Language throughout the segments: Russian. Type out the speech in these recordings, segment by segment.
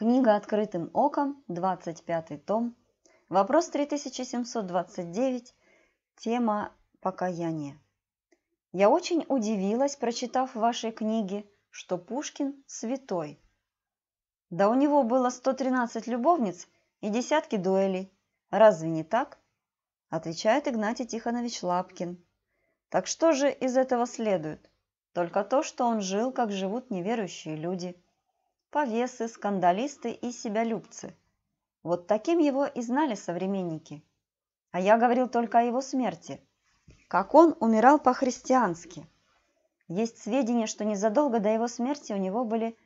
Книга «Открытым оком», 25 том, вопрос 3729, тема «Покаяние». Я очень удивилась, прочитав в вашей книге, что Пушкин святой. Да у него было 113 любовниц и десятки дуэлей. Разве не так? Отвечает Игнатий Тихонович Лапкин. Так что же из этого следует? Только то, что он жил, как живут неверующие люди – повесы, скандалисты и себялюбцы. Вот таким его и знали современники. А я говорил только о его смерти. Как он умирал по-христиански. Есть сведения, что незадолго до его смерти у него были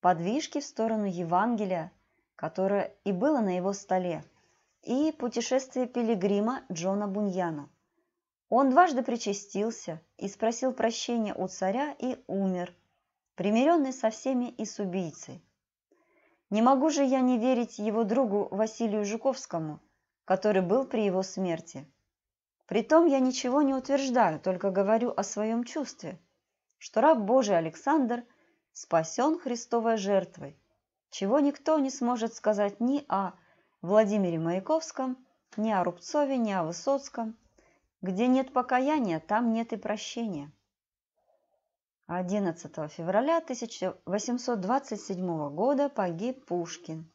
подвижки в сторону Евангелия, которое и было на его столе, и путешествие пилигрима Джона Буньяна. Он дважды причастился и спросил прощения у царя и умер – примиренный со всеми и с убийцей. Не могу же я не верить его другу Василию Жуковскому, который был при его смерти. Притом я ничего не утверждаю, только говорю о своем чувстве, что раб Божий Александр спасен Христовой жертвой, чего никто не сможет сказать ни о Владимире Маяковском, ни о Рубцове, ни о Высоцком. Где нет покаяния, там нет и прощения. 11 февраля 1827 года погиб Пушкин.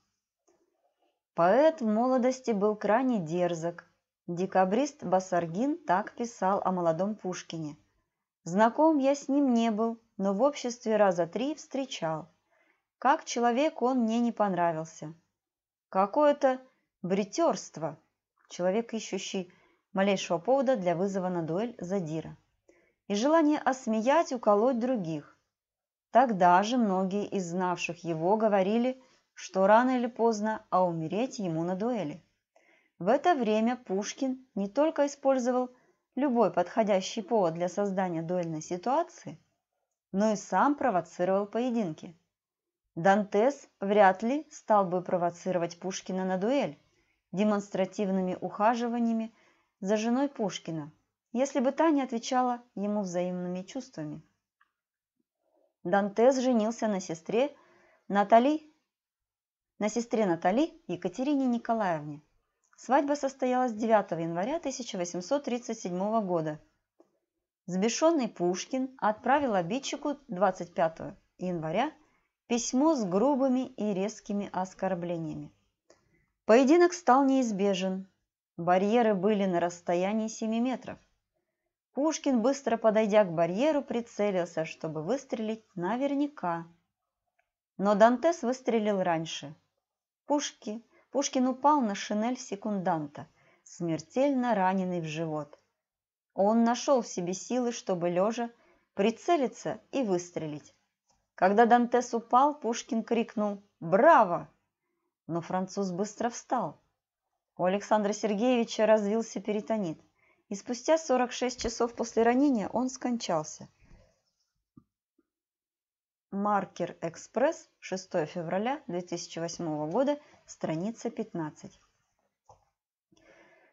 Поэт в молодости был крайне дерзок. Декабрист Басаргин так писал о молодом Пушкине. Знаком я с ним не был, но в обществе раза три встречал. Как человек он мне не понравился. Какое-то бритерство. Человек, ищущий малейшего повода для вызова на дуэль задира и желание осмеять, уколоть других. Тогда же многие из знавших его говорили, что рано или поздно, а умереть ему на дуэли. В это время Пушкин не только использовал любой подходящий повод для создания дуэльной ситуации, но и сам провоцировал поединки. Дантес вряд ли стал бы провоцировать Пушкина на дуэль демонстративными ухаживаниями за женой Пушкина, если бы Таня отвечала ему взаимными чувствами. Дантес женился на сестре Натали, на сестре Натали Екатерине Николаевне. Свадьба состоялась 9 января 1837 года. Сбешенный Пушкин отправил обидчику 25 января письмо с грубыми и резкими оскорблениями. Поединок стал неизбежен. Барьеры были на расстоянии 7 метров. Пушкин, быстро подойдя к барьеру, прицелился, чтобы выстрелить наверняка. Но Дантес выстрелил раньше. Пушки, Пушкин упал на шинель секунданта, смертельно раненый в живот. Он нашел в себе силы, чтобы лежа прицелиться и выстрелить. Когда Дантес упал, Пушкин крикнул «Браво!», но француз быстро встал. У Александра Сергеевича развился перитонит и спустя 46 часов после ранения он скончался. Маркер Экспресс, 6 февраля 2008 года, страница 15.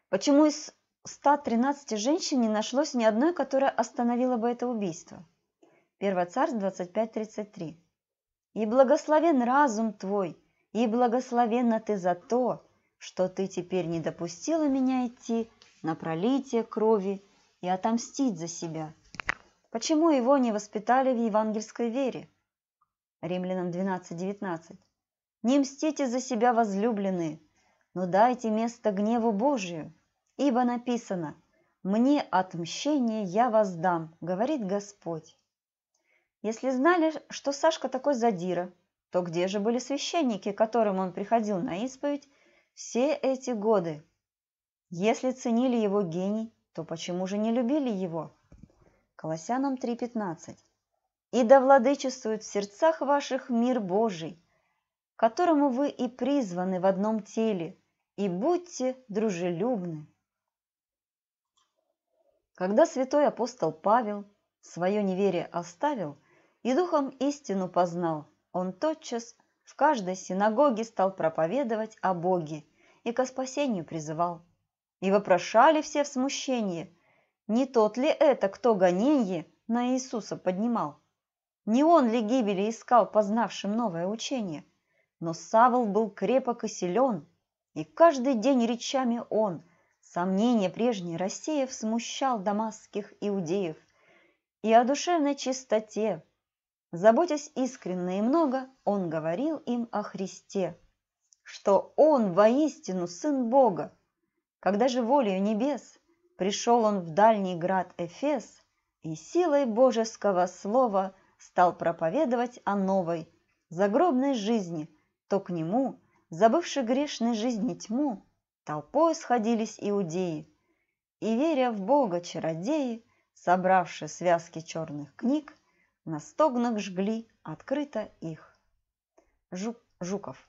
Почему из 113 женщин не нашлось ни одной, которая остановила бы это убийство? 1 Царств 25.33. «И благословен разум твой, и благословенна ты за то, что ты теперь не допустила меня идти на пролитие крови и отомстить за себя. Почему его не воспитали в евангельской вере? Римлянам 12.19. Не мстите за себя, возлюбленные, но дайте место гневу Божию, ибо написано «Мне отмщение я воздам», говорит Господь. Если знали, что Сашка такой задира, то где же были священники, к которым он приходил на исповедь все эти годы. Если ценили его гений, то почему же не любили его? Колоссянам 3.15. «И да владычествует в сердцах ваших мир Божий, которому вы и призваны в одном теле, и будьте дружелюбны». Когда святой апостол Павел свое неверие оставил и духом истину познал, он тотчас в каждой синагоге стал проповедовать о Боге и ко спасению призывал. И вопрошали все в смущении, не тот ли это, кто гоненье на Иисуса поднимал? Не он ли гибели искал познавшим новое учение? Но Савол был крепок и силен, и каждый день речами он, сомнения прежние рассеяв, смущал дамасских иудеев. И о душевной чистоте, Заботясь искренне и много, он говорил им о Христе, что он воистину Сын Бога. Когда же волею небес пришел он в дальний град Эфес и силой божеского слова стал проповедовать о новой, загробной жизни, то к нему, забывши грешной жизни тьму, толпой сходились иудеи. И, веря в Бога, чародеи, собравши связки черных книг, на стогнах жгли открыто их. Жуков.